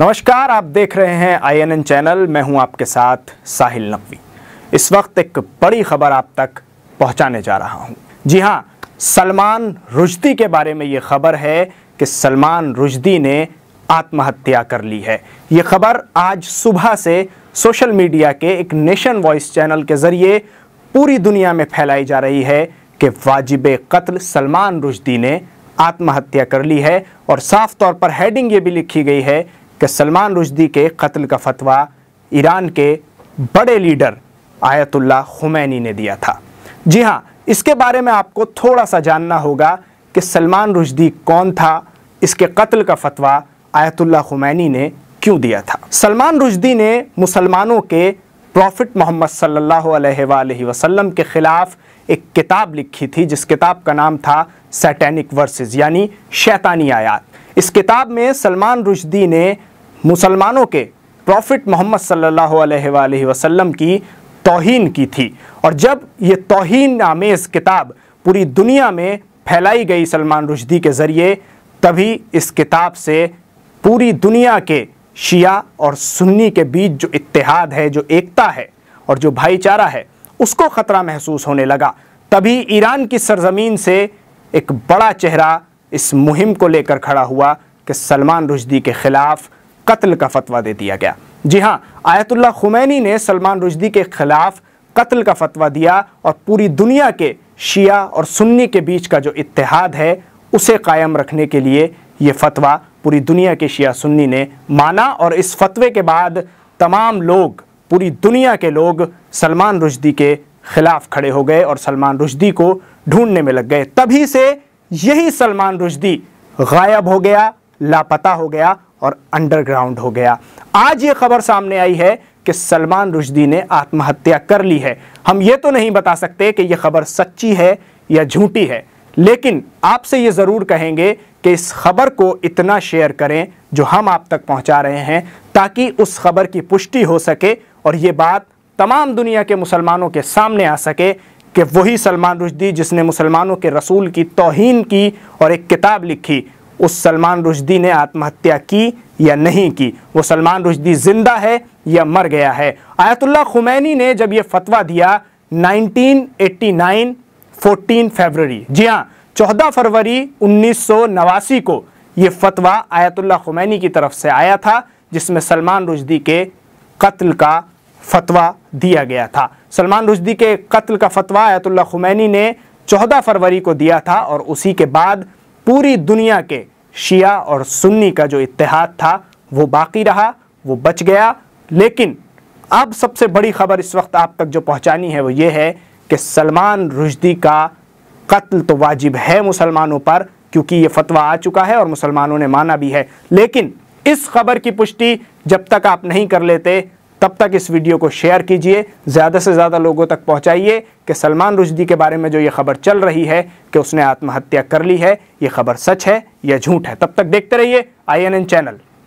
नमस्कार आप देख रहे हैं आईएनएन चैनल मैं हूं आपके साथ साहिल नकवी इस वक्त एक बड़ी खबर आप तक पहुंचाने जा रहा हूं जी हां सलमान रुश्दी के बारे में ये खबर है कि सलमान रुश्दी ने आत्महत्या कर ली है ये खबर आज सुबह से सोशल मीडिया के एक नेशन वॉइस चैनल के ज़रिए पूरी दुनिया में फैलाई जा रही है कि वाजिब कत्ल सलमान रुश्दी ने आत्महत्या कर ली है और साफ तौर पर हेडिंग ये भी लिखी गई है कि सलमान रुशदी के कत्ल का फतवा ईरान के बड़े लीडर आयतुल्ला खुमैनी ने दिया था जी हाँ इसके बारे में आपको थोड़ा सा जानना होगा कि सलमान रुशदी कौन था इसके कत्ल का फतवा आयतुल्ला खुमैनी ने क्यों दिया था सलमान रुशदी ने मुसलमानों के प्रॉफिट मोहम्मद सल्लल्लाहु अलैहि वसल्लम के ख़िलाफ़ एक किताब लिखी थी जिस किताब का नाम था सैटेनिक वर्सेस यानी शैतानी आयात इस किताब में सलमान रुशदी ने मुसलमानों के प्रॉफिट मोहम्मद सल्ला वसलम की तोहन की थी और जब ये तोहन आमेज़ किताब पूरी दुनिया में फैलाई गई सलमान रुशदी के ज़रिए तभी इस किताब से पूरी दुनिया के शिया और सुन्नी के बीच जो इतिहाद है जो एकता है और जो भाईचारा है उसको ख़तरा महसूस होने लगा तभी ईरान की सरजमीन से एक बड़ा चेहरा इस मुहिम को लेकर खड़ा हुआ कि सलमान रुशदी के ख़िलाफ़ कत्ल का फतवा दे दिया गया जी हाँ आयतुल्ला खुमैनी ने सलमान रुशदी के ख़िलाफ़ कत्ल का फतवा दिया और पूरी दुनिया के शिया और सुन्नी के बीच का जो इतिहाद है उसे कायम रखने के लिए ये फतवा पूरी दुनिया के शिया सुन्नी ने माना और इस फतवे के बाद तमाम लोग पूरी दुनिया के लोग सलमान रुशदी के ख़िलाफ़ खड़े हो गए और सलमान रुशदी को ढूंढने में लग गए तभी से यही सलमान रुश्दी गायब हो गया लापता हो गया और अंडरग्राउंड हो गया आज ये खबर सामने आई है कि सलमान रुश्दी ने आत्महत्या कर ली है हम ये तो नहीं बता सकते कि यह खबर सच्ची है या झूठी है लेकिन आपसे ये ज़रूर कहेंगे कि इस खबर को इतना शेयर करें जो हम आप तक पहुंचा रहे हैं ताकि उस खबर की पुष्टि हो सके और ये बात तमाम दुनिया के मुसलमानों के सामने आ सके कि वही सलमान रुशदी जिसने मुसलमानों के रसूल की तोहन की और एक किताब लिखी उस सलमान रुशदी ने आत्महत्या की या नहीं की वो सलमान रुशदी ज़िंदा है या मर गया है आयतुल्ला खुमैनी ने जब ये फतवा दिया 1989 14 फरवरी जी हाँ चौदह फरवरी उन्नीस को ये फतवा आयतुल्ला खुमैनी की तरफ से आया था जिसमें सलमान रुशदी के कत्ल का फतवा दिया गया था सलमान रुश्दी के कत्ल का फतवा आयतुल्ला खुमैनी ने 14 फरवरी को दिया था और उसी के बाद पूरी दुनिया के शिया और सुन्नी का जो इतिहाद था वो बाकी रहा वो बच गया लेकिन अब सबसे बड़ी खबर इस वक्त आप तक जो पहुंचानी है वो ये है कि सलमान रुश्दी का कत्ल तो वाजिब है मुसलमानों पर क्योंकि ये फतवा आ चुका है और मुसलमानों ने माना भी है लेकिन इस खबर की पुष्टि जब तक आप नहीं कर लेते तब तक इस वीडियो को शेयर कीजिए ज़्यादा से ज़्यादा लोगों तक पहुँचाइए कि सलमान रुशदी के बारे में जो ये खबर चल रही है कि उसने आत्महत्या कर ली है ये खबर सच है या झूठ है तब तक देखते रहिए आई चैनल